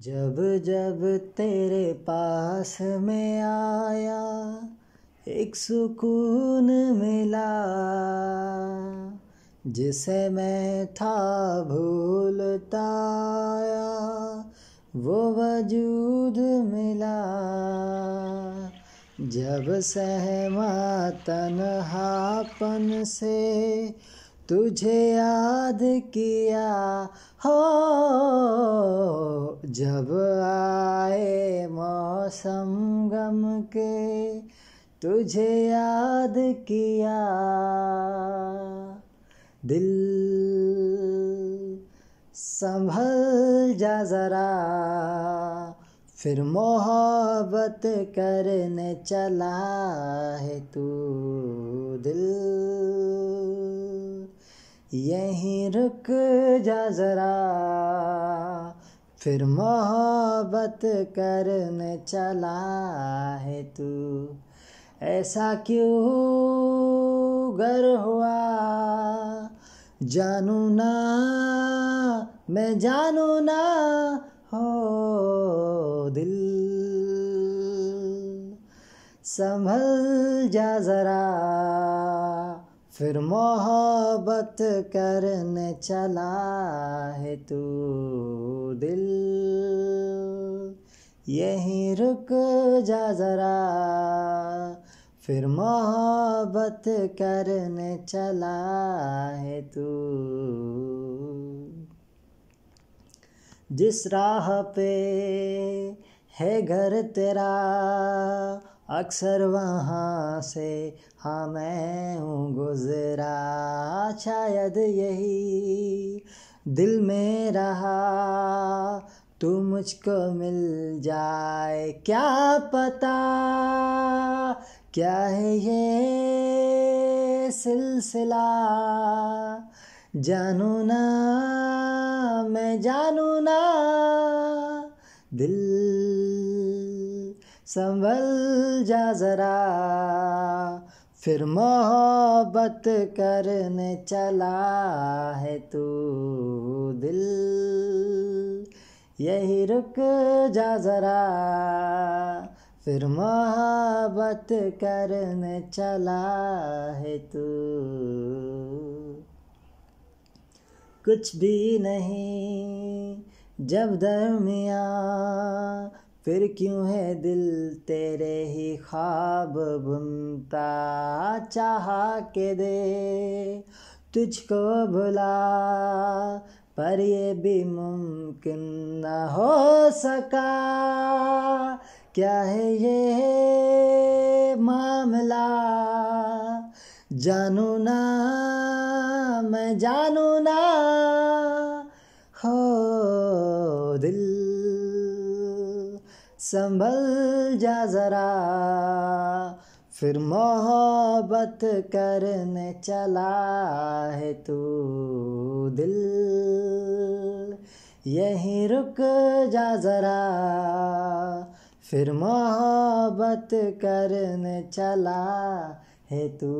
जब जब तेरे पास में आया एक सुकून मिला जिसे मैं था भूलता वो वजूद मिला जब सहमा हापन से तुझे याद किया हो जब आए मौसम गम के तुझे याद किया दिल संभल जा ज़रा फिर मोहब्बत करने चला है तू दिल यहीं रुक जा ज़रा फिर मोहब्बत करने चला है तू ऐसा क्यों गर हुआ जानू ना मैं जानू ना हो दिल संभल जा ज़रा फिर मोहब्बत करने चला है तू दिल यहीं रुक जा ज़रा फिर मोहब्बत करने चला है तू जिस राह पे है घर तेरा अक्सर वहाँ से हाँ मैं हूँ गुजरा शायद यही दिल में रहा तू मुझको मिल जाए क्या पता क्या है ये सिलसिला जानू ना मैं जानू ना दिल संभल जा ज़रा फिर मोहब्बत करने चला है तू दिल यही रुक जा ज़रा फिर मोहब्बत करने चला है तू कुछ भी नहीं जब दरमिया फिर क्यों है दिल तेरे ही ख्वाब बुनता चाह के दे तुझको भुला पर ये भी मुमकिन न हो सका क्या है ये मामला जानू ना मैं जानू ना हो दिल संभल जा ज़रा फिर मोहब्बत करने चला है तू दिल यहीं रुक जा ज़रा फिर मोहब्बत करने चला है तू